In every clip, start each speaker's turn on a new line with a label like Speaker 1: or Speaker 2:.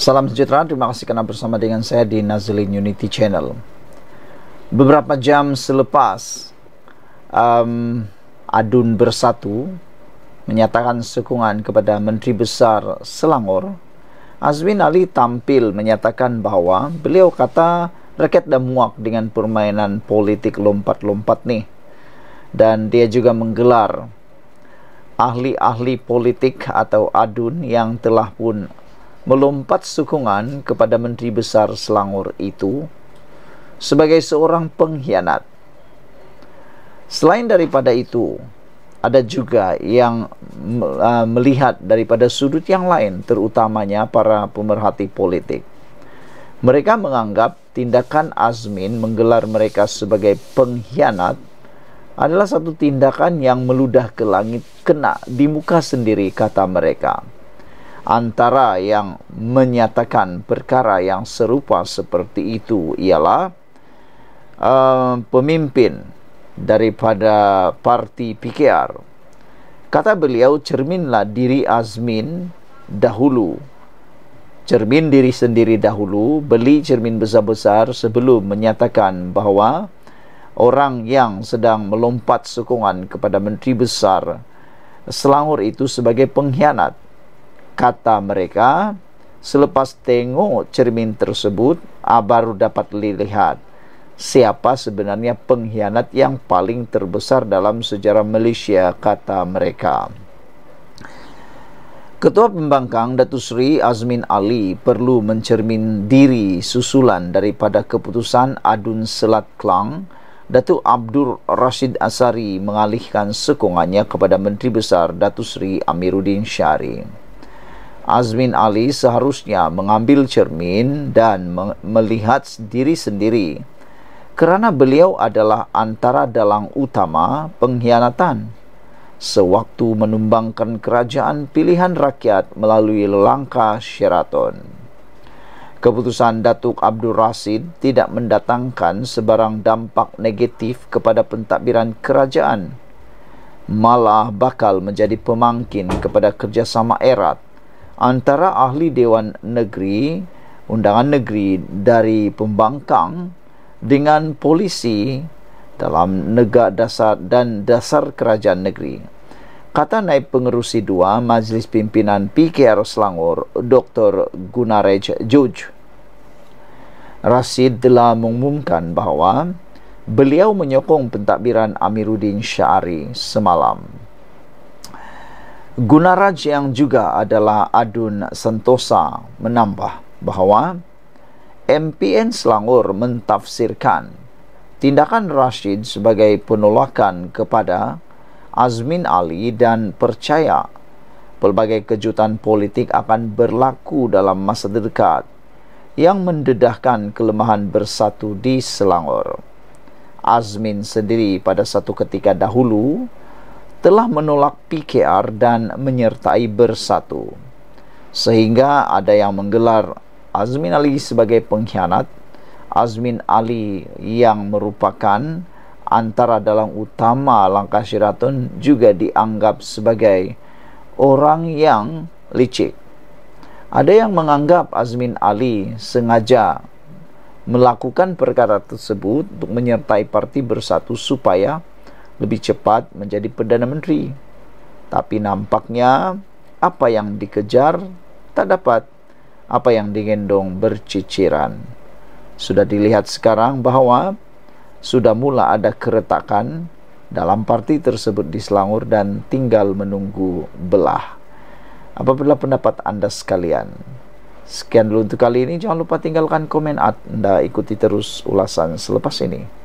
Speaker 1: Salam sejahtera, terima kasih kerana bersama dengan saya di Nazlin Unity Channel. Beberapa jam selepas um, Adun Bersatu menyatakan sokongan kepada Menteri Besar Selangor, Azmin Ali tampil menyatakan bahawa beliau kata rakyat dah muak dengan permainan politik lompat-lompat ni. Dan dia juga menggelar ahli-ahli politik atau adun yang telah pun melompat sokongan kepada Menteri Besar Selangor itu sebagai seorang pengkhianat. Selain daripada itu, ada juga yang melihat daripada sudut yang lain, terutamanya para pemerhati politik. Mereka menganggap tindakan Azmin menggelar mereka sebagai pengkhianat adalah satu tindakan yang meludah ke langit kena di muka sendiri kata mereka. antara yang menyatakan perkara yang serupa seperti itu ialah uh, pemimpin daripada parti PKR kata beliau cerminlah diri Azmin dahulu cermin diri sendiri dahulu beli cermin besar-besar sebelum menyatakan bahawa orang yang sedang melompat sokongan kepada menteri besar Selangor itu sebagai pengkhianat kata mereka selepas tengok cermin tersebut baru dapat dilihat siapa sebenarnya pengkhianat yang paling terbesar dalam sejarah Malaysia kata mereka Ketua Pembangkang Datu Sri Azmin Ali perlu mencermin diri susulan daripada keputusan Adun Selat Klang Datu Abdul Rashid Asari mengalihkan sokongannya kepada Menteri Besar Datu Sri Amiruddin Syarif. Azmin Ali seharusnya mengambil cermin dan melihat diri sendiri kerana beliau adalah antara dalang utama pengkhianatan sewaktu menumbangkan kerajaan pilihan rakyat melalui langkah Sheraton. Keputusan Datuk Abdul Rasid tidak mendatangkan sebarang dampak negatif kepada pentadbiran kerajaan malah bakal menjadi pemangkin kepada kerjasama erat antara ahli dewan negeri undangan negeri dari pembangkang dengan polisi dalam negara dasar dan dasar kerajaan negeri. Kata naib pengerusi dua Majlis Pimpinan PKR Selangor, Dr. Gunarej Juj. Rasid telah mengumumkan bahawa beliau menyokong pentadbiran Amiruddin Syari semalam Gunaraj yang juga adalah Adun Sentosa menambah bahawa MPN Selangor mentafsirkan tindakan Rashid sebagai penolakan kepada Azmin Ali dan percaya pelbagai kejutan politik akan berlaku dalam masa dekat yang mendedahkan kelemahan bersatu di Selangor. Azmin sendiri pada satu ketika dahulu telah menolak PKR dan menyertai bersatu sehingga ada yang menggelar Azmin Ali sebagai pengkhianat Azmin Ali yang merupakan antara dalam utama langkah syiratun juga dianggap sebagai orang yang licik ada yang menganggap Azmin Ali sengaja melakukan perkara tersebut untuk menyertai parti bersatu supaya lebih cepat menjadi Perdana Menteri. Tapi nampaknya apa yang dikejar tak dapat, apa yang digendong berciciran. Sudah dilihat sekarang bahwa sudah mula ada keretakan dalam parti tersebut di Selangor dan tinggal menunggu belah. Apabila pendapat Anda sekalian? Sekian dulu untuk kali ini. Jangan lupa tinggalkan komen Anda. Ikuti terus ulasan selepas ini.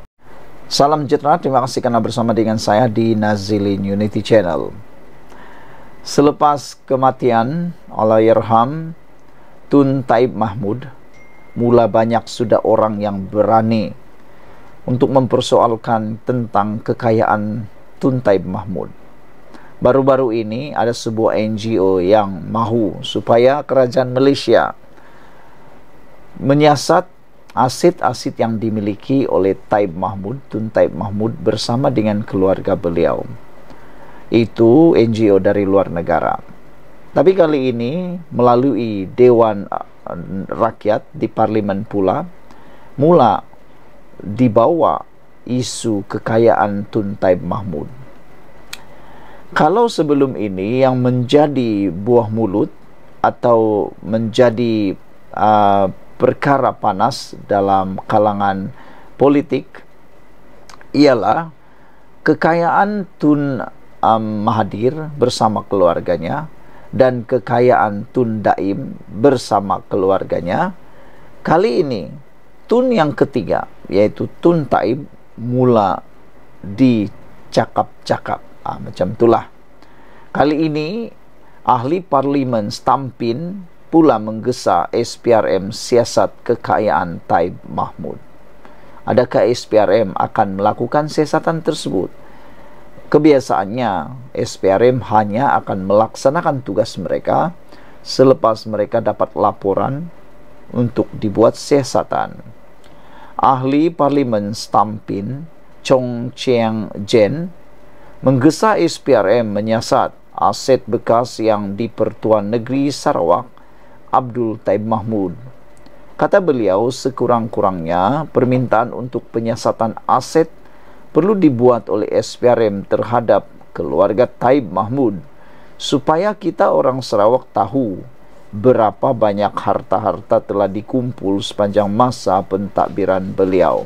Speaker 1: Salam sejahtera, terima kasih kerana bersama dengan saya di Nazilin Unity Channel. Selepas kematian Allah Yerham, Tun Taib Mahmud, mula banyak sudah orang yang berani untuk mempersoalkan tentang kekayaan Tun Taib Mahmud. Baru-baru ini ada sebuah NGO yang mahu supaya kerajaan Malaysia menyiasat aset-aset yang dimiliki oleh Taib Mahmud Tun Taib Mahmud bersama dengan keluarga beliau itu NGO dari luar negara tapi kali ini melalui Dewan eh, Rakyat di Parlimen pula mula dibawa isu kekayaan Tun Taib Mahmud kalau sebelum ini yang menjadi buah mulut atau menjadi uh, perkara panas dalam kalangan politik ialah kekayaan Tun um, Mahathir bersama keluarganya dan kekayaan Tun Daim bersama keluarganya kali ini Tun yang ketiga yaitu Tun Taib mula dicakap-cakap ha, macam itulah kali ini ahli parlimen Stampin pula menggesa SPRM siasat kekayaan Taib Mahmud. Adakah SPRM akan melakukan siasatan tersebut? Kebiasaannya, SPRM hanya akan melaksanakan tugas mereka selepas mereka dapat laporan untuk dibuat siasatan. Ahli Parlimen Stampin, Chong Cheng Jen, menggesa SPRM menyiasat aset bekas yang di Pertuan Negeri Sarawak Abdul Taib Mahmud. Kata beliau, sekurang-kurangnya permintaan untuk penyiasatan aset perlu dibuat oleh SPRM terhadap keluarga Taib Mahmud supaya kita orang Sarawak tahu berapa banyak harta-harta telah dikumpul sepanjang masa pentadbiran beliau.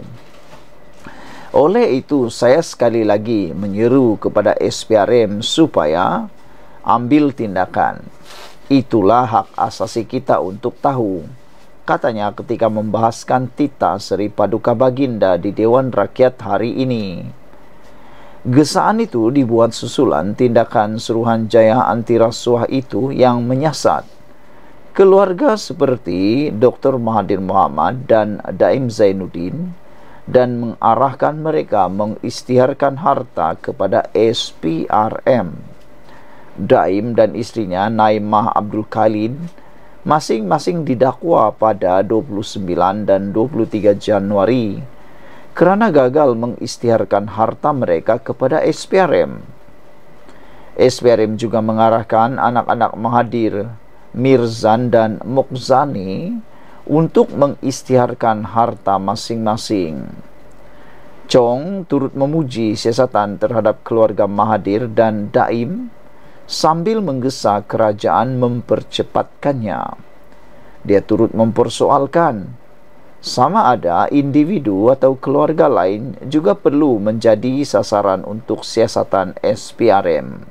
Speaker 1: Oleh itu, saya sekali lagi menyeru kepada SPRM supaya ambil tindakan. Itulah hak asasi kita untuk tahu. Katanya ketika membahaskan Tita Seri Paduka Baginda di Dewan Rakyat hari ini. Gesaan itu dibuat susulan tindakan suruhan jaya anti rasuah itu yang menyasat. Keluarga seperti Dr. Mahathir Muhammad dan Daim Zainuddin dan mengarahkan mereka mengistiharkan harta kepada SPRM. Daim dan istrinya Naimah Abdul Khalid masing-masing didakwa pada 29 dan 23 Januari kerana gagal mengisytiharkan harta mereka kepada SPRM. SPRM juga mengarahkan anak-anak Mahadir Mirzan dan Mukzani untuk mengisytiharkan harta masing-masing. Chong turut memuji siasatan terhadap keluarga Mahadir dan Daim sambil menggesa kerajaan mempercepatkannya. Dia turut mempersoalkan sama ada individu atau keluarga lain juga perlu menjadi sasaran untuk siasatan SPRM.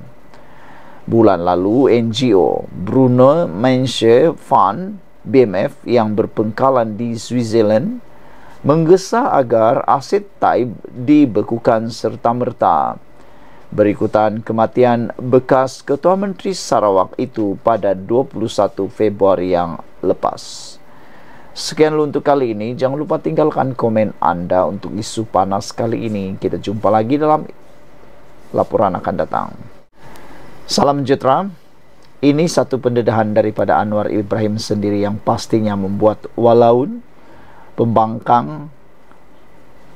Speaker 1: Bulan lalu, NGO Bruno Menche Fund BMF yang berpengkalan di Switzerland menggesa agar aset Taib dibekukan serta-merta berikutan kematian bekas Ketua Menteri Sarawak itu pada 21 Februari yang lepas. Sekian dulu untuk kali ini. Jangan lupa tinggalkan komen Anda untuk isu panas kali ini. Kita jumpa lagi dalam laporan akan datang. Salam sejahtera. Ini satu pendedahan daripada Anwar Ibrahim sendiri yang pastinya membuat walaun, pembangkang,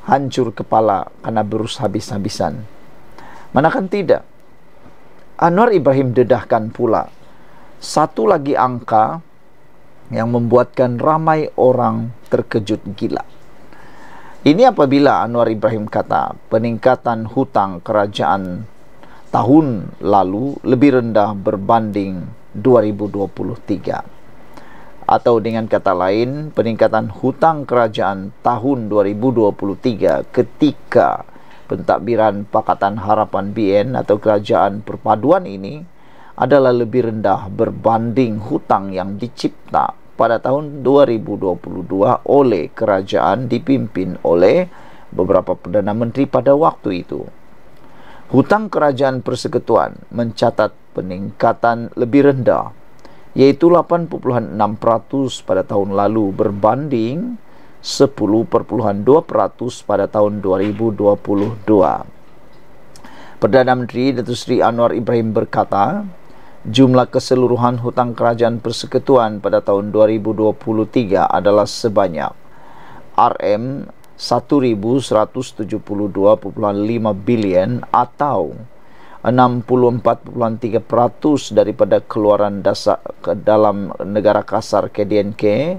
Speaker 1: hancur kepala karena berus habis-habisan. Manakan tidak. Anwar Ibrahim dedahkan pula satu lagi angka yang membuatkan ramai orang terkejut gila. Ini apabila Anwar Ibrahim kata peningkatan hutang kerajaan tahun lalu lebih rendah berbanding 2023. Atau dengan kata lain, peningkatan hutang kerajaan tahun 2023 ketika pentadbiran Pakatan Harapan BN atau Kerajaan Perpaduan ini adalah lebih rendah berbanding hutang yang dicipta pada tahun 2022 oleh kerajaan dipimpin oleh beberapa Perdana Menteri pada waktu itu. Hutang Kerajaan Persekutuan mencatat peningkatan lebih rendah iaitu 8.6% pada tahun lalu berbanding 10.2% pada tahun 2022. Perdana Menteri Datuk Seri Anwar Ibrahim berkata, jumlah keseluruhan hutang kerajaan persekutuan pada tahun 2023 adalah sebanyak RM 1172.5 bilion atau 64.3% daripada keluaran dasar ke dalam negara kasar KDNK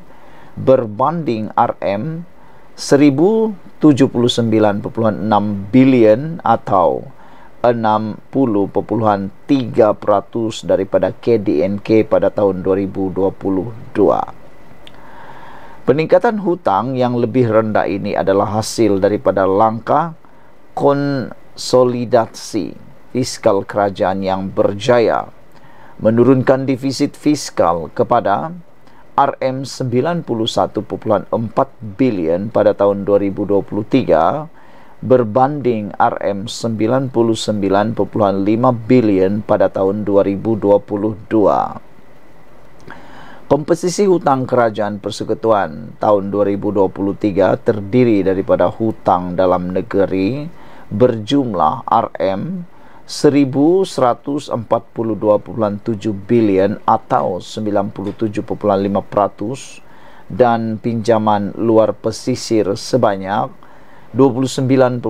Speaker 1: berbanding RM 1079.6 bilion atau 60.3% daripada KDNK pada tahun 2022. Peningkatan hutang yang lebih rendah ini adalah hasil daripada langkah konsolidasi fiskal kerajaan yang berjaya menurunkan defisit fiskal kepada RM 91.4 billion pada tahun 2023 berbanding RM 99.5 billion pada tahun 2022. Komposisi hutang kerajaan persekutuan tahun 2023 terdiri daripada hutang dalam negeri berjumlah RM 1142.7 bilion atau 97.5% dan pinjaman luar pesisir sebanyak 29.8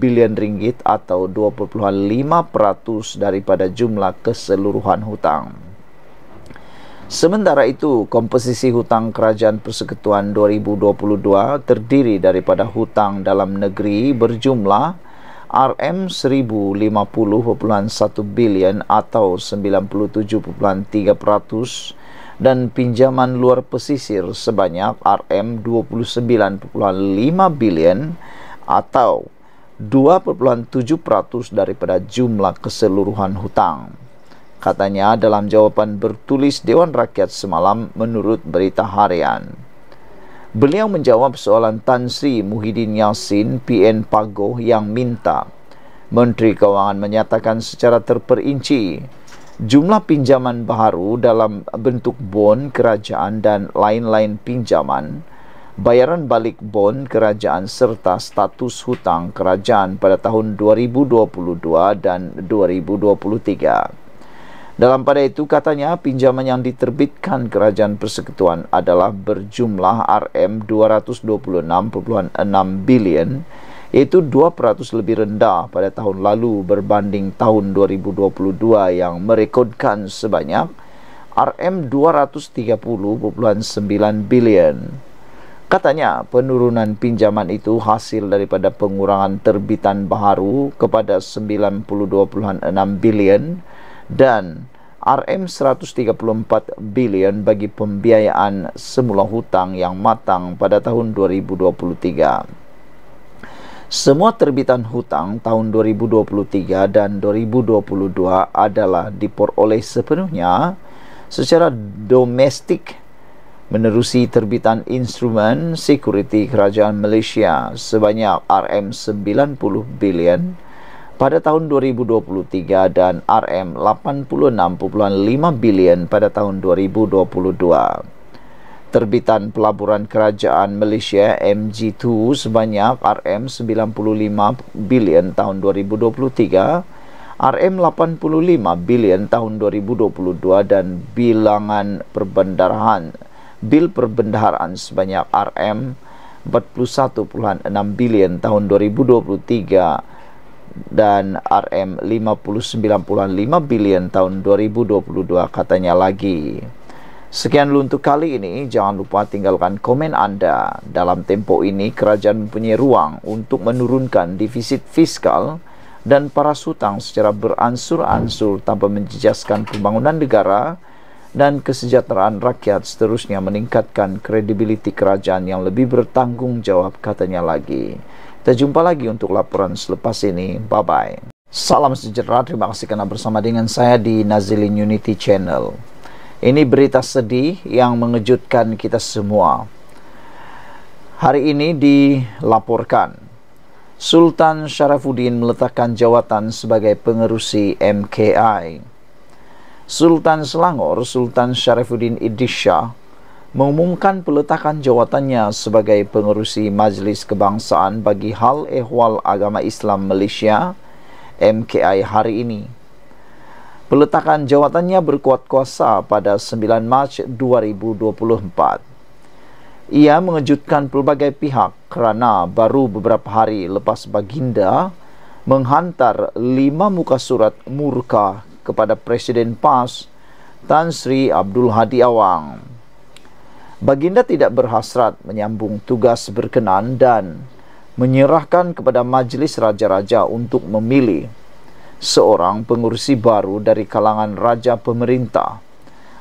Speaker 1: bilion ringgit atau 20.5% daripada jumlah keseluruhan hutang. Sementara itu, komposisi hutang Kerajaan Persekutuan 2022 terdiri daripada hutang dalam negeri berjumlah 1.0 RM1050.1 bilion atau 97.3% dan pinjaman luar pesisir sebanyak RM29.5 bilion atau 2.7% daripada jumlah keseluruhan hutang. Katanya dalam jawapan bertulis Dewan Rakyat semalam menurut berita harian. Beliau menjawab soalan Tan Sri Muhyiddin Yassin, PN Pago yang minta. Menteri Kewangan menyatakan secara terperinci jumlah pinjaman baru dalam bentuk bon kerajaan dan lain-lain pinjaman, bayaran balik bon kerajaan serta status hutang kerajaan pada tahun 2022 dan 2023. Dalam pada itu katanya pinjaman yang diterbitkan kerajaan persekutuan adalah berjumlah RM226.6 bilion itu 200 lebih rendah pada tahun lalu berbanding tahun 2022 yang merekodkan sebanyak RM230.9 bilion. Katanya penurunan pinjaman itu hasil daripada pengurangan terbitan baharu kepada 92.6 bilion dan RM134 bilion bagi pembiayaan semula hutang yang matang pada tahun 2023. Semua terbitan hutang tahun 2023 dan 2022 adalah diperoleh sepenuhnya secara domestik menerusi terbitan instrumen sekuriti kerajaan Malaysia sebanyak RM90 bilion hmm. pada tahun 2023 dan RM 86,5 bilion pada tahun 2022. Terbitan pelaburan kerajaan Malaysia MG2 sebanyak RM 95 bilion tahun 2023 RM85 bilion tahun 2022 dan bilangan perbendaharaan bil perbendaharaan sebanyak RM 41.6 bilion tahun 2023 dan RM59.5 bilion tahun 2022 katanya lagi. Sekian dulu untuk kali ini, jangan lupa tinggalkan komen Anda. Dalam tempo ini, kerajaan mempunyai ruang untuk menurunkan defisit fiskal dan para sutang secara beransur-ansur tanpa menjejaskan pembangunan negara dan kesejahteraan rakyat seterusnya meningkatkan kredibiliti kerajaan yang lebih bertanggungjawab katanya lagi. Kita jumpa lagi untuk laporan selepas ini. Bye-bye. Salam sejahtera, terima kasih kerana bersama dengan saya di Nazilin Unity Channel. Ini berita sedih yang mengejutkan kita semua. Hari ini dilaporkan, Sultan Syarafuddin meletakkan jawatan sebagai pengerusi MKI. Sultan Selangor, Sultan Syarafuddin Idrisyah mengumumkan peletakan jawatannya sebagai pengerusi Majlis Kebangsaan bagi Hal Ehwal Agama Islam Malaysia MKI hari ini. Peletakan jawatannya berkuat kuasa pada 9 Mac 2024. Ia mengejutkan pelbagai pihak kerana baru beberapa hari lepas baginda menghantar lima muka surat murka kepada Presiden PAS Tan Sri Abdul Hadi Awang. Baginda tidak berhasrat menyambung tugas berkenan dan menyerahkan kepada majlis raja-raja untuk memilih seorang pengurusi baru dari kalangan raja pemerintah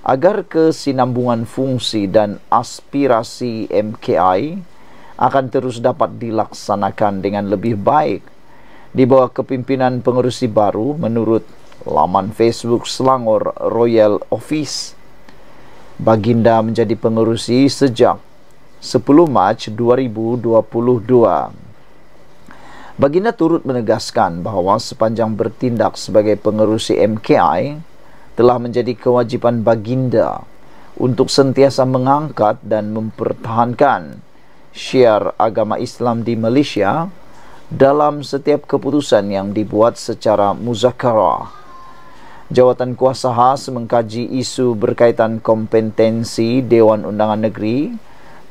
Speaker 1: agar kesinambungan fungsi dan aspirasi MKI akan terus dapat dilaksanakan dengan lebih baik di bawah kepimpinan pengurusi baru menurut laman Facebook Selangor Royal Office Baginda menjadi pengerusi sejak 10 Mac 2022. Baginda turut menegaskan bahawa sepanjang bertindak sebagai pengerusi MKI telah menjadi kewajipan Baginda untuk sentiasa mengangkat dan mempertahankan syiar agama Islam di Malaysia dalam setiap keputusan yang dibuat secara muzakarah. Jawatan Kuasa Khas mengkaji isu berkaitan kompetensi Dewan Undangan Negeri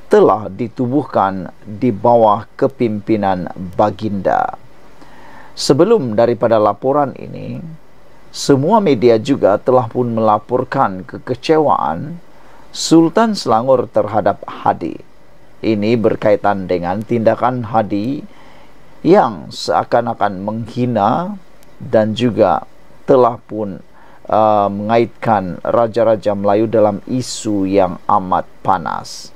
Speaker 1: telah ditubuhkan di bawah kepimpinan Baginda. Sebelum daripada laporan ini, semua media juga telah pun melaporkan kekecewaan Sultan Selangor terhadap Hadi. Ini berkaitan dengan tindakan Hadi yang seakan-akan menghina dan juga telah pun Uh, mengaitkan raja-raja Melayu dalam isu yang amat panas.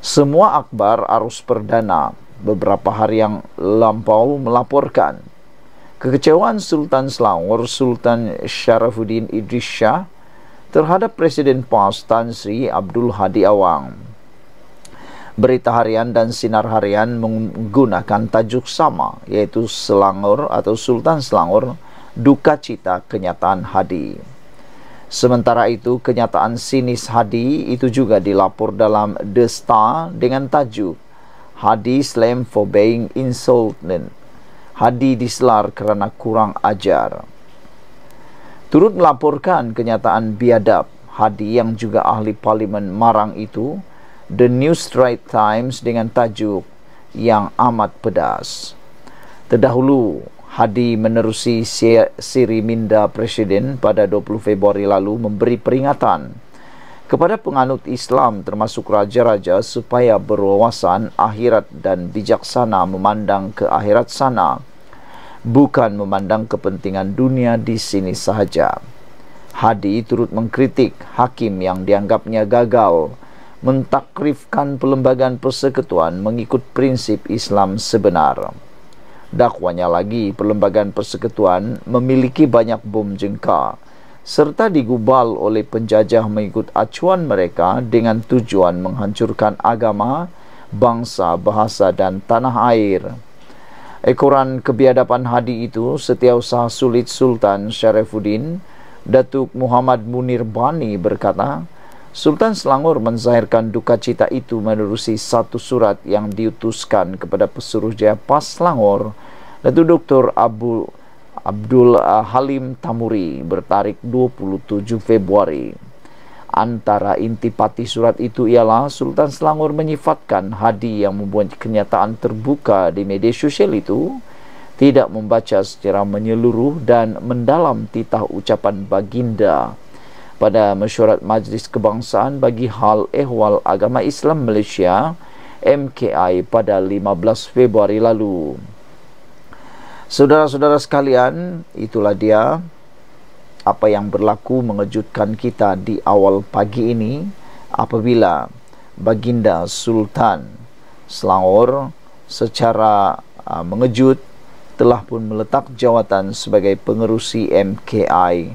Speaker 1: Semua akbar arus perdana beberapa hari yang lampau melaporkan kekecewaan Sultan Selangor Sultan Syarafuddin Idris Shah terhadap Presiden PAS Tan Sri Abdul Hadi Awang. Berita harian dan sinar harian menggunakan tajuk sama yaitu Selangor atau Sultan Selangor duka cita kenyataan Hadi. Sementara itu, kenyataan sinis Hadi itu juga dilapor dalam The Star dengan tajuk Hadi slam for being insulted. Hadi diselar kerana kurang ajar. Turut melaporkan kenyataan biadab Hadi yang juga ahli parlimen marang itu, The New Straight Times dengan tajuk yang amat pedas. Terdahulu, Hadi menerusi siri minda Presiden pada 20 Februari lalu memberi peringatan kepada penganut Islam termasuk raja-raja supaya berwawasan akhirat dan bijaksana memandang ke akhirat sana bukan memandang kepentingan dunia di sini sahaja. Hadi turut mengkritik hakim yang dianggapnya gagal mentakrifkan pelembagaan perseketuan mengikut prinsip Islam sebenar. Dakwanya lagi, perlembagaan persekutuan memiliki banyak bom jengka serta digubal oleh penjajah mengikut acuan mereka dengan tujuan menghancurkan agama, bangsa, bahasa dan tanah air. Ekoran kebiadapan hadi itu setiausaha sulit Sultan Syarifuddin Datuk Muhammad Munir Bani berkata, Sultan Selangor menzahirkan duka cita itu menerusi satu surat yang diutuskan kepada pesuruh jaya Pas Selangor, Lalu Dr. Abu Abdul eh, Halim Tamuri bertarik 27 Februari. Antara intipati surat itu ialah Sultan Selangor menyifatkan hadi yang membuat kenyataan terbuka di media sosial itu tidak membaca secara menyeluruh dan mendalam titah ucapan baginda pada mesyuarat Majlis Kebangsaan bagi Hal Ehwal Agama Islam Malaysia MKI pada 15 Februari lalu. Saudara-saudara sekalian, itulah dia apa yang berlaku mengejutkan kita di awal pagi ini apabila Baginda Sultan Selangor secara uh, mengejut telah pun meletak jawatan sebagai pengerusi MKI.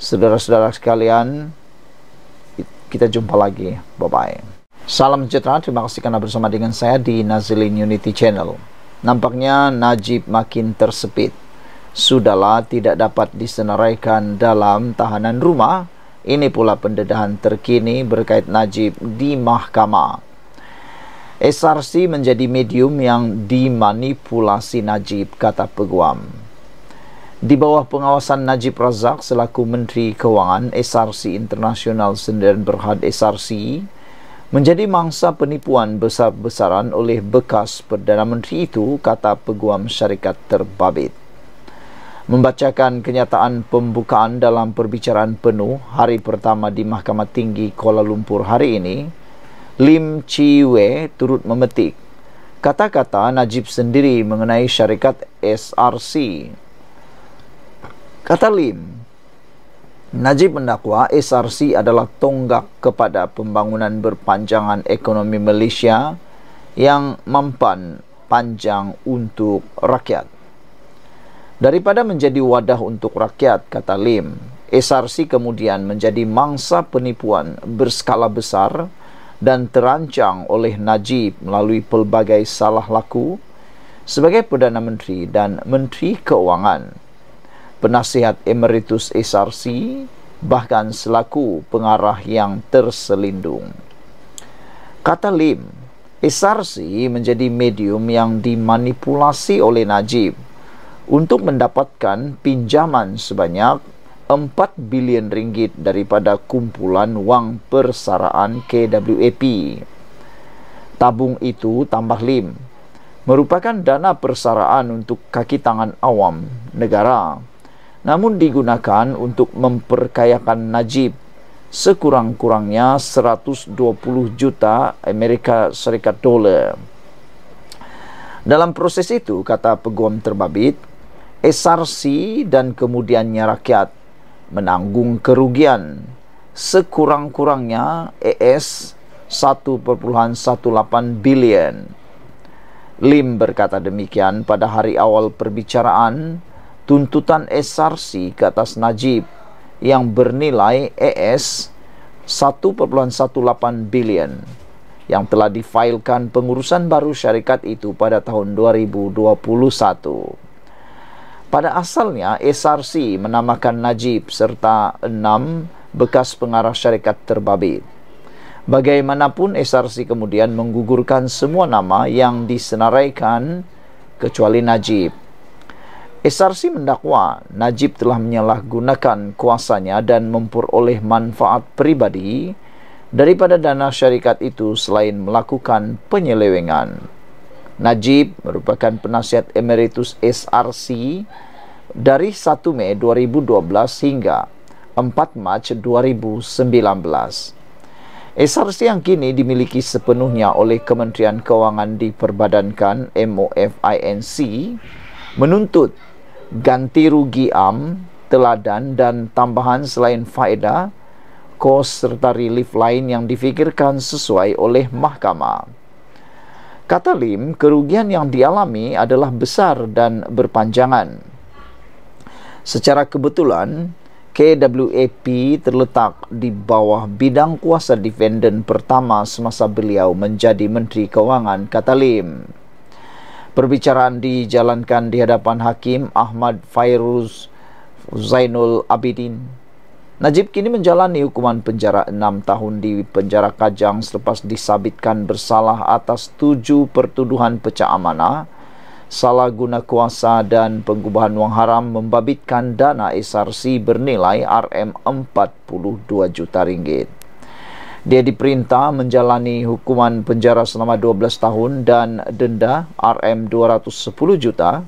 Speaker 1: Saudara-saudara sekalian, kita jumpa lagi. Bye-bye. Salam sejahtera, terima kasih kerana bersama dengan saya di Nazilin Unity Channel. Nampaknya Najib makin tersepit. Sudahlah tidak dapat disenaraikan dalam tahanan rumah. Ini pula pendedahan terkini berkait Najib di mahkamah. SRC menjadi medium yang dimanipulasi Najib, kata peguam. Di bawah pengawasan Najib Razak selaku Menteri Kewangan SRC International Sendirian Berhad SRC, menjadi mangsa penipuan besar-besaran oleh bekas Perdana Menteri itu, kata peguam syarikat terbabit. Membacakan kenyataan pembukaan dalam perbicaraan penuh hari pertama di Mahkamah Tinggi Kuala Lumpur hari ini, Lim Chi Wei turut memetik kata-kata Najib sendiri mengenai syarikat SRC. Kata Lim, Najib mendakwa SRC adalah tonggak kepada pembangunan berpanjangan ekonomi Malaysia yang mampan panjang untuk rakyat. Daripada menjadi wadah untuk rakyat, kata Lim, SRC kemudian menjadi mangsa penipuan berskala besar dan terancang oleh Najib melalui pelbagai salah laku sebagai Perdana Menteri dan Menteri Keuangan penasihat emeritus SRC bahkan selaku pengarah yang terselindung. Kata Lim, SRC menjadi medium yang dimanipulasi oleh Najib untuk mendapatkan pinjaman sebanyak 4 bilion ringgit daripada kumpulan wang persaraan KWAP. Tabung itu tambah Lim merupakan dana persaraan untuk kaki tangan awam negara namun digunakan untuk memperkayakan Najib sekurang-kurangnya 120 juta Amerika Serikat Dolar. Dalam proses itu, kata peguam terbabit, SRC dan kemudiannya rakyat menanggung kerugian sekurang-kurangnya ES 1.18 bilion. Lim berkata demikian pada hari awal perbicaraan tuntutan SRC ke atas Najib yang bernilai ES 1.18 bilion yang telah difailkan pengurusan baru syarikat itu pada tahun 2021. Pada asalnya, SRC menamakan Najib serta enam bekas pengarah syarikat terbabit. Bagaimanapun, SRC kemudian menggugurkan semua nama yang disenaraikan kecuali Najib. SRC mendakwa Najib telah menyalahgunakan kuasanya dan memperoleh manfaat pribadi daripada dana syarikat itu selain melakukan penyelewengan. Najib merupakan penasihat emeritus SRC dari 1 Mei 2012 hingga 4 Mac 2019. SRC yang kini dimiliki sepenuhnya oleh Kementerian Kewangan diperbadankan MOF INC menuntut ganti rugi am, teladan dan tambahan selain faedah, kos serta relief lain yang difikirkan sesuai oleh mahkamah. Kata Lim, kerugian yang dialami adalah besar dan berpanjangan. Secara kebetulan, KWAP terletak di bawah bidang kuasa defendant pertama semasa beliau menjadi Menteri Kewangan, kata Lim. Perbicaraan dijalankan di hadapan Hakim Ahmad Fairuz Zainul Abidin. Najib kini menjalani hukuman penjara 6 tahun di penjara Kajang selepas disabitkan bersalah atas tujuh pertuduhan pecah amanah, salah guna kuasa dan pengubahan wang haram membabitkan dana SRC bernilai RM42 juta ringgit. Dia diperintah menjalani hukuman penjara selama 12 tahun dan denda RM210 juta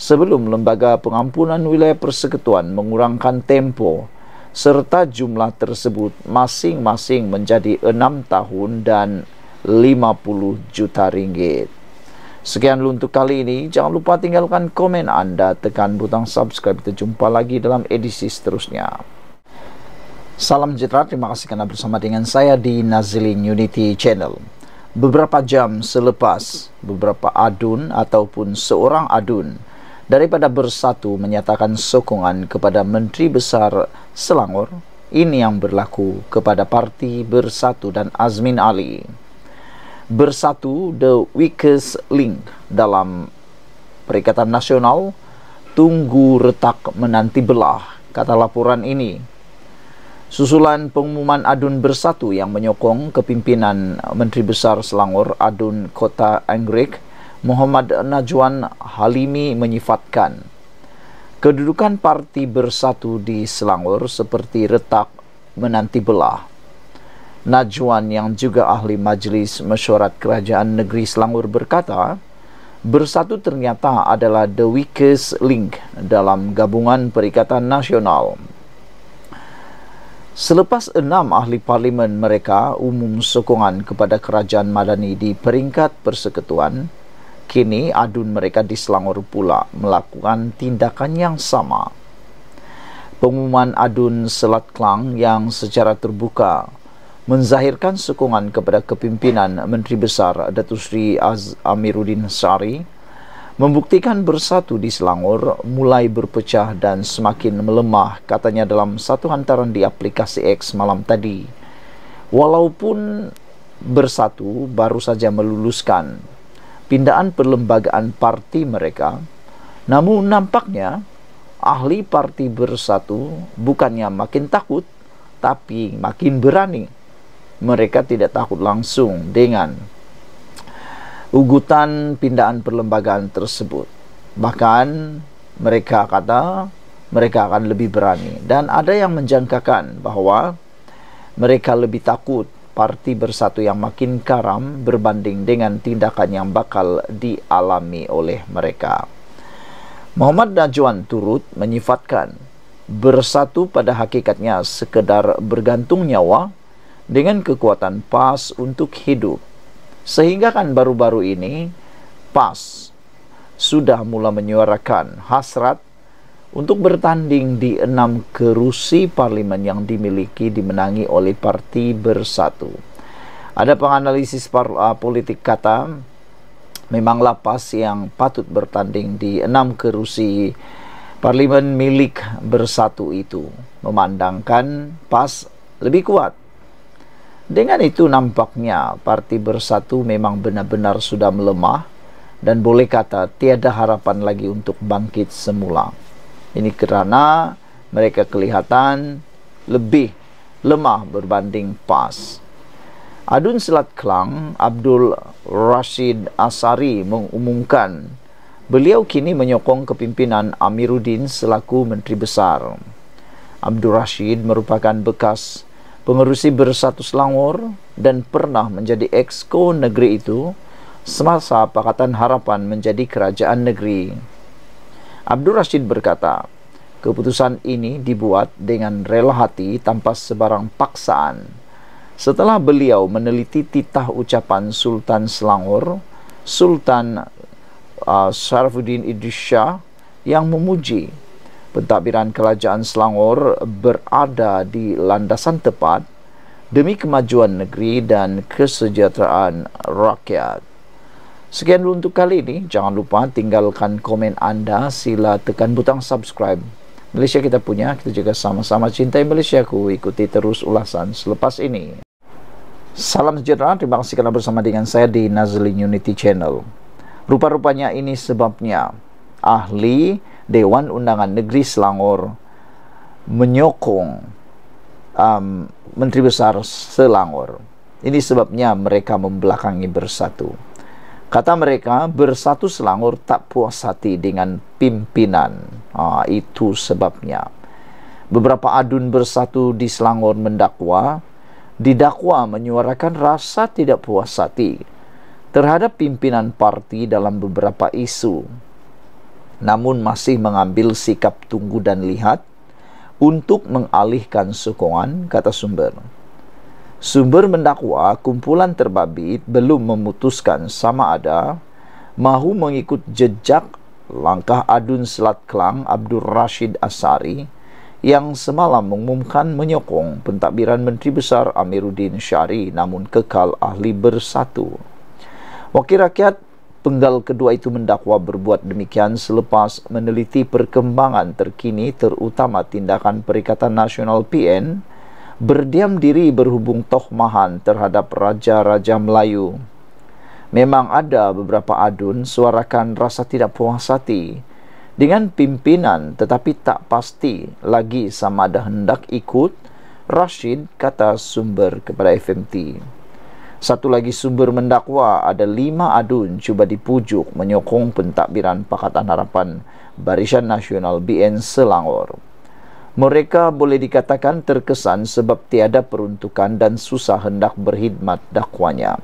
Speaker 1: sebelum Lembaga Pengampunan Wilayah Persekutuan mengurangkan tempo serta jumlah tersebut masing-masing menjadi 6 tahun dan 50 juta ringgit. Sekian dulu untuk kali ini. Jangan lupa tinggalkan komen anda, tekan butang subscribe. Kita jumpa lagi dalam edisi seterusnya. Salam sejahtera, terima kasih kerana bersama dengan saya di Nazilin Unity Channel. Beberapa jam selepas beberapa adun ataupun seorang adun daripada Bersatu menyatakan sokongan kepada Menteri Besar Selangor, ini yang berlaku kepada Parti Bersatu dan Azmin Ali. Bersatu the weakest link dalam Perikatan Nasional tunggu retak menanti belah kata laporan ini Susulan pengumuman Adun Bersatu yang menyokong kepimpinan Menteri Besar Selangor Adun Kota Anggrek Muhammad Najwan Halimi menyifatkan kedudukan parti bersatu di Selangor seperti retak menanti belah. Najwan yang juga ahli majlis mesyuarat kerajaan negeri Selangor berkata, bersatu ternyata adalah the weakest link dalam gabungan perikatan nasional Selepas enam ahli parlimen mereka umum sokongan kepada kerajaan Madani di peringkat persekutuan, kini adun mereka di Selangor pula melakukan tindakan yang sama. Pengumuman adun Selat Klang yang secara terbuka menzahirkan sokongan kepada kepimpinan Menteri Besar Datuk Sri Az Amiruddin Sari membuktikan bersatu di Selangor mulai berpecah dan semakin melemah katanya dalam satu hantaran di aplikasi X malam tadi. Walaupun bersatu baru saja meluluskan pindaan perlembagaan parti mereka, namun nampaknya ahli parti bersatu bukannya makin takut tapi makin berani. Mereka tidak takut langsung dengan ugutan pindaan perlembagaan tersebut. Bahkan mereka kata mereka akan lebih berani dan ada yang menjangkakan bahawa mereka lebih takut parti bersatu yang makin karam berbanding dengan tindakan yang bakal dialami oleh mereka. Muhammad Najwan turut menyifatkan bersatu pada hakikatnya sekedar bergantung nyawa dengan kekuatan PAS untuk hidup Sehingga kan baru-baru ini PAS sudah mula menyuarakan hasrat untuk bertanding di enam kerusi parlimen yang dimiliki dimenangi oleh Parti Bersatu. Ada penganalisis par, uh, politik kata, memang lapas yang patut bertanding di enam kerusi parlimen milik Bersatu itu, memandangkan PAS lebih kuat Dengan itu nampaknya Parti Bersatu memang benar-benar sudah melemah dan boleh kata tiada harapan lagi untuk bangkit semula. Ini kerana mereka kelihatan lebih lemah berbanding PAS. Adun Selat Kelang, Abdul Rashid Asari mengumumkan beliau kini menyokong kepimpinan Amiruddin selaku Menteri Besar. Abdul Rashid merupakan bekas pengerusi bersatu Selangor dan pernah menjadi exco negeri itu semasa Pakatan Harapan menjadi kerajaan negeri. Abdul Rashid berkata, keputusan ini dibuat dengan rela hati tanpa sebarang paksaan. Setelah beliau meneliti titah ucapan Sultan Selangor, Sultan uh, Sarfuddin Idris Shah yang memuji pentadbiran kerajaan Selangor berada di landasan tepat demi kemajuan negeri dan kesejahteraan rakyat. Sekian dulu untuk kali ini. Jangan lupa tinggalkan komen anda. Sila tekan butang subscribe. Malaysia kita punya. Kita juga sama-sama cintai Malaysia ku. Ikuti terus ulasan selepas ini. Salam sejahtera. Terima kasih kerana bersama dengan saya di Nazli Unity Channel. Rupa-rupanya ini sebabnya ahli Dewan Undangan Negeri Selangor menyokong um, Menteri Besar Selangor. Ini sebabnya mereka membelakangi bersatu. Kata mereka, bersatu Selangor tak puas hati dengan pimpinan. Ah, itu sebabnya. Beberapa adun bersatu di Selangor mendakwa, didakwa menyuarakan rasa tidak puas hati terhadap pimpinan parti dalam beberapa isu namun masih mengambil sikap tunggu dan lihat untuk mengalihkan sokongan, kata sumber. Sumber mendakwa kumpulan terbabit belum memutuskan sama ada mahu mengikut jejak langkah adun Selat Kelang Abdul Rashid Asari yang semalam mengumumkan menyokong pentadbiran Menteri Besar Amiruddin Syari namun kekal ahli bersatu. Wakil rakyat Penggal kedua itu mendakwa berbuat demikian selepas meneliti perkembangan terkini terutama tindakan Perikatan Nasional PN berdiam diri berhubung tohmahan terhadap Raja-Raja Melayu. Memang ada beberapa adun suarakan rasa tidak puas hati dengan pimpinan tetapi tak pasti lagi sama ada hendak ikut Rashid kata sumber kepada FMT. Satu lagi sumber mendakwa ada lima adun cuba dipujuk menyokong pentadbiran Pakatan Harapan Barisan Nasional BN Selangor. Mereka boleh dikatakan terkesan sebab tiada peruntukan dan susah hendak berkhidmat dakwanya.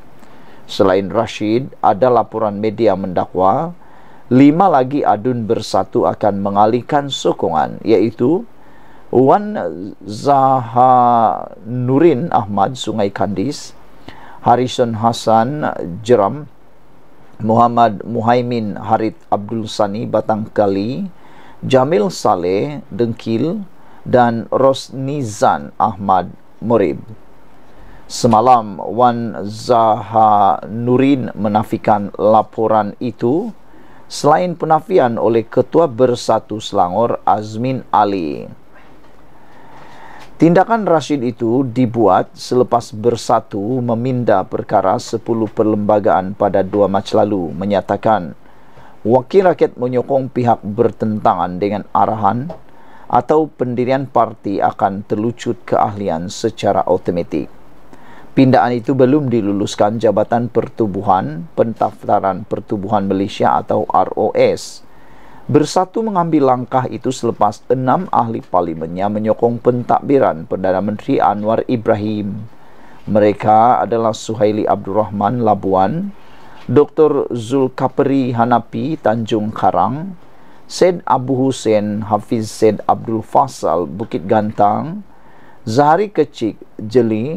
Speaker 1: Selain Rashid, ada laporan media mendakwa lima lagi adun bersatu akan mengalihkan sokongan iaitu Wan Zahanurin Ahmad Sungai Kandis, Harison Hassan Jeram Muhammad Muhaimin Harith Abdul Sani Batang Kali Jamil Saleh Dengkil dan Rosnizan Ahmad Murib Semalam Wan Zaha Nurin menafikan laporan itu selain penafian oleh Ketua Bersatu Selangor Azmin Ali. Tindakan Rashid itu dibuat selepas bersatu meminda perkara 10 perlembagaan pada 2 Mac lalu menyatakan wakil rakyat menyokong pihak bertentangan dengan arahan atau pendirian parti akan terlucut keahlian secara automatik. Pindaan itu belum diluluskan Jabatan Pertubuhan Pendaftaran Pertubuhan Malaysia atau ROS bersatu mengambil langkah itu selepas enam ahli parlimennya menyokong pentadbiran Perdana Menteri Anwar Ibrahim. Mereka adalah Suhaili Abdul Rahman Labuan, Dr. Zulkapri Hanapi Tanjung Karang, Said Abu Hussein Hafiz Said Abdul Fasal Bukit Gantang, Zahari Kecik Jeli,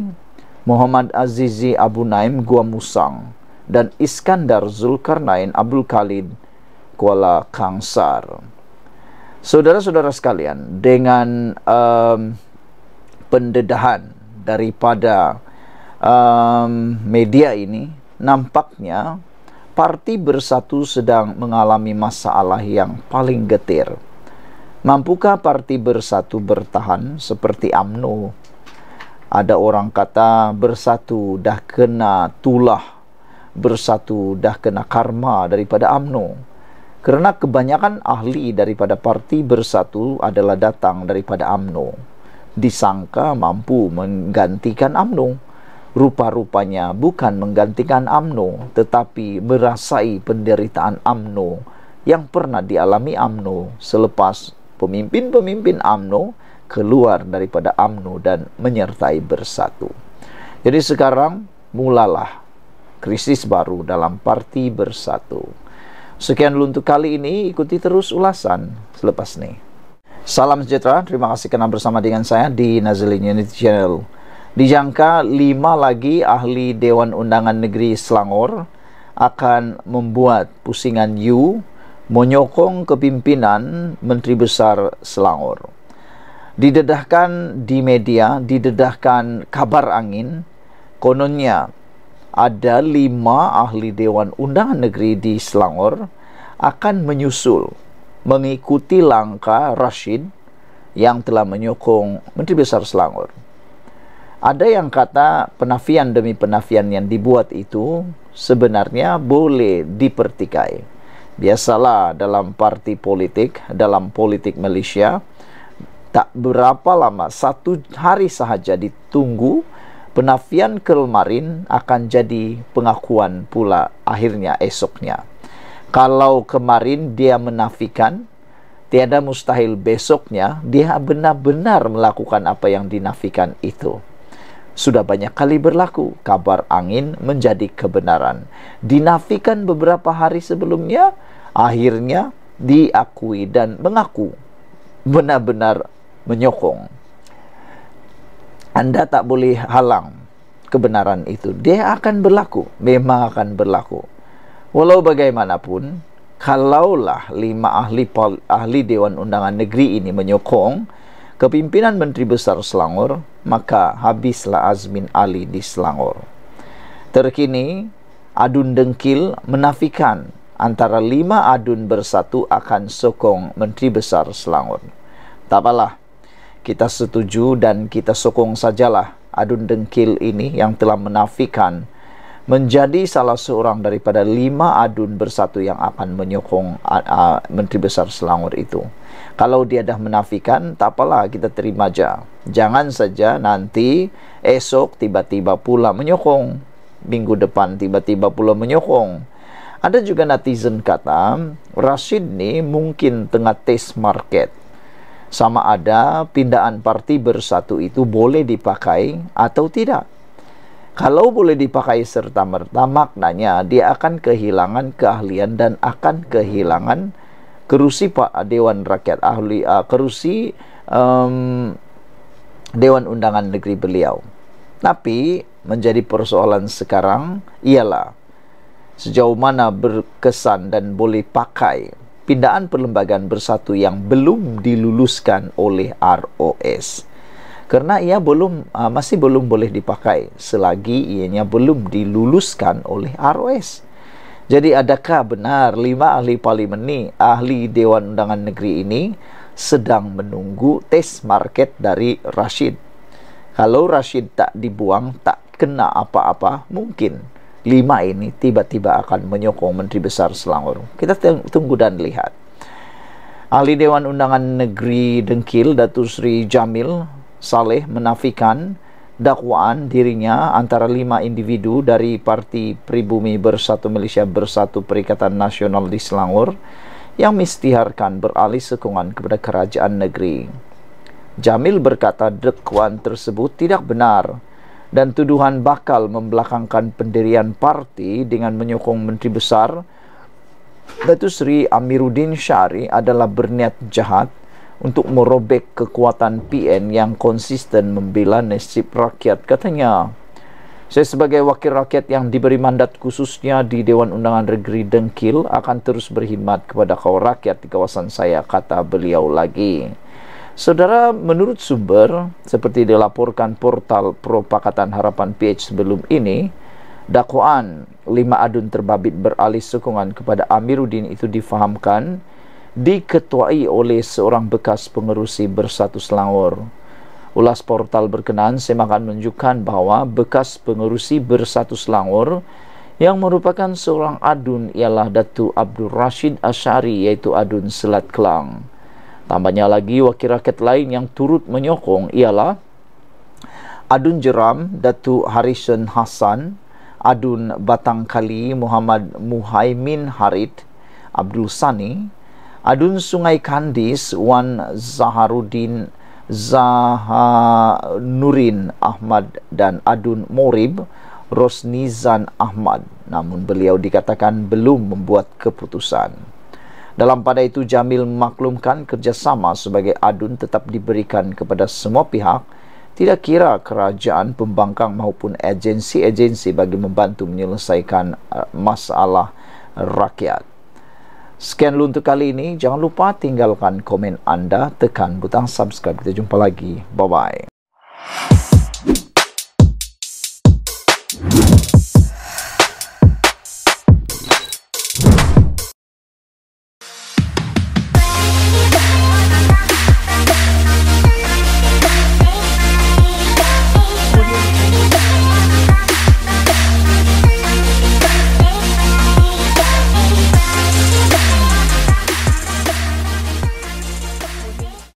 Speaker 1: Muhammad Azizi Abu Naim Gua Musang, dan Iskandar Zulkarnain Abdul Khalid kuala kangsar. Saudara-saudara sekalian, dengan um, pendedahan daripada um, media ini, nampaknya parti bersatu sedang mengalami masalah yang paling getir. Mampukah parti bersatu bertahan seperti AMNO? Ada orang kata bersatu dah kena tulah, bersatu dah kena karma daripada AMNO. Kerana kebanyakan ahli daripada parti bersatu adalah datang daripada AMNO Disangka mampu menggantikan AMNO Rupa-rupanya bukan menggantikan AMNO Tetapi merasai penderitaan AMNO Yang pernah dialami AMNO Selepas pemimpin-pemimpin AMNO keluar daripada AMNO dan menyertai bersatu Jadi sekarang mulalah krisis baru dalam parti bersatu Sekian dulu untuk kali ini, ikuti terus ulasan selepas ini. Salam sejahtera, terima kasih kerana bersama dengan saya di Nazilin Unity Channel. Dijangka lima lagi ahli Dewan Undangan Negeri Selangor akan membuat pusingan U menyokong kepimpinan Menteri Besar Selangor. Didedahkan di media, didedahkan kabar angin, kononnya ada lima ahli Dewan Undangan Negeri di Selangor akan menyusul mengikuti langkah Rashid yang telah menyokong Menteri Besar Selangor. Ada yang kata penafian demi penafian yang dibuat itu sebenarnya boleh dipertikai. Biasalah dalam parti politik, dalam politik Malaysia, tak berapa lama, satu hari sahaja ditunggu, penafian kemarin akan jadi pengakuan pula akhirnya esoknya. Kalau kemarin dia menafikan, tiada mustahil besoknya dia benar-benar melakukan apa yang dinafikan itu. Sudah banyak kali berlaku, kabar angin menjadi kebenaran. Dinafikan beberapa hari sebelumnya, akhirnya diakui dan mengaku benar-benar menyokong anda tak boleh halang kebenaran itu. Dia akan berlaku, memang akan berlaku. Walau bagaimanapun, kalaulah lima ahli ahli Dewan Undangan Negeri ini menyokong kepimpinan Menteri Besar Selangor, maka habislah Azmin Ali di Selangor. Terkini, adun dengkil menafikan antara lima adun bersatu akan sokong Menteri Besar Selangor. Tak apalah, kita setuju dan kita sokong sajalah adun dengkil ini yang telah menafikan menjadi salah seorang daripada lima adun bersatu yang akan menyokong uh, Menteri Besar Selangor itu. Kalau dia dah menafikan, tak apalah kita terima aja. Jangan saja nanti esok tiba-tiba pula menyokong. Minggu depan tiba-tiba pula menyokong. Ada juga netizen kata, Rashid ni mungkin tengah tes market sama ada pindaan parti bersatu itu boleh dipakai atau tidak. Kalau boleh dipakai serta-merta, maknanya dia akan kehilangan keahlian dan akan kehilangan kerusi Pak ah, Dewan Rakyat Ahli, uh, kerusi um, Dewan Undangan Negeri beliau. Tapi menjadi persoalan sekarang ialah sejauh mana berkesan dan boleh pakai pindaan perlembagaan bersatu yang belum diluluskan oleh ROS kerana ia belum uh, masih belum boleh dipakai selagi ianya belum diluluskan oleh ROS. Jadi adakah benar lima ahli parlimen ini, ahli Dewan Undangan Negeri ini sedang menunggu tes market dari Rashid? Kalau Rashid tak dibuang, tak kena apa-apa, mungkin lima ini tiba-tiba akan menyokong Menteri Besar Selangor. Kita tunggu dan lihat. Ahli Dewan Undangan Negeri Dengkil, Datu Sri Jamil Saleh menafikan dakwaan dirinya antara lima individu dari Parti Pribumi Bersatu Malaysia Bersatu Perikatan Nasional di Selangor yang mistiharkan beralih sokongan kepada kerajaan negeri. Jamil berkata dakwaan tersebut tidak benar dan tuduhan bakal membelakangkan pendirian parti dengan menyokong Menteri Besar Datu Seri Amiruddin Syari adalah berniat jahat untuk merobek kekuatan PN yang konsisten membela nasib rakyat katanya. Saya sebagai wakil rakyat yang diberi mandat khususnya di Dewan Undangan Negeri Dengkil akan terus berkhidmat kepada kaum rakyat di kawasan saya kata beliau lagi. Saudara, menurut sumber seperti dilaporkan portal Propakatan Harapan PH sebelum ini, dakwaan lima adun terbabit beralih sokongan kepada Amiruddin itu difahamkan diketuai oleh seorang bekas pengerusi bersatu Selangor. Ulas portal berkenaan semakan menunjukkan bahawa bekas pengerusi bersatu Selangor yang merupakan seorang adun ialah Datu Abdul Rashid Ashari iaitu adun Selat Kelang. Tambahnya lagi wakil rakyat lain yang turut menyokong ialah Adun Jeram Datuk Harrison Hassan, Adun Batang Kali Muhammad Muhaimin Harid Abdul Sani, Adun Sungai Kandis Wan Zaharudin Zahanurin Ahmad dan Adun Morib Rosnizan Ahmad namun beliau dikatakan belum membuat keputusan. Dalam pada itu Jamil maklumkan kerjasama sebagai adun tetap diberikan kepada semua pihak tidak kira kerajaan pembangkang maupun agensi-agensi bagi membantu menyelesaikan eh, masalah rakyat. Sekian dulu untuk kali ini. Jangan lupa tinggalkan komen anda, tekan butang subscribe. Kita jumpa lagi. Bye-bye.